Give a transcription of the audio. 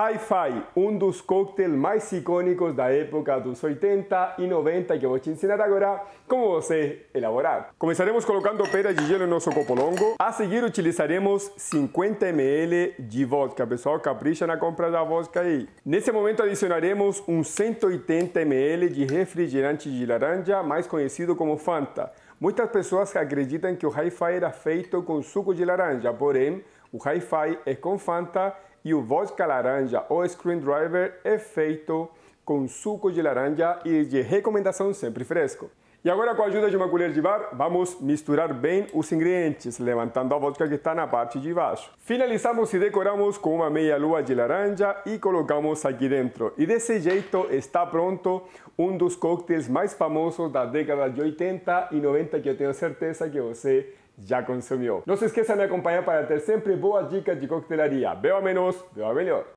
Hi-Fi, um dos cocktails mais icônicos da época dos 80 e 90 que vou te ensinar agora como você elaborar. Começaremos colocando peras de gelo no nosso copo longo. A seguir utilizaremos 50 ml de vodka. Pessoal, capricha na compra da vodka aí. Nesse momento adicionaremos uns 180 ml de refrigerante de laranja, mais conhecido como Fanta. Muitas pessoas acreditam que o Hi-Fi era feito com suco de laranja, porém o Hi-Fi é com Fanta e o vodka laranja ou screwdriver é feito com suco de laranja e de recomendação sempre fresco. E agora, com a ajuda de uma colher de bar, vamos misturar bem os ingredientes, levantando a vodka que está na parte de baixo. Finalizamos e decoramos com uma meia lua de laranja e colocamos aqui dentro. E desse jeito está pronto um dos coquetéis mais famosos da década de 80 e 90 que eu tenho certeza que você já consumiu. Não se esqueça de me acompanhar para ter sempre boas dicas de coquetelaria. Beba menos, beba melhor.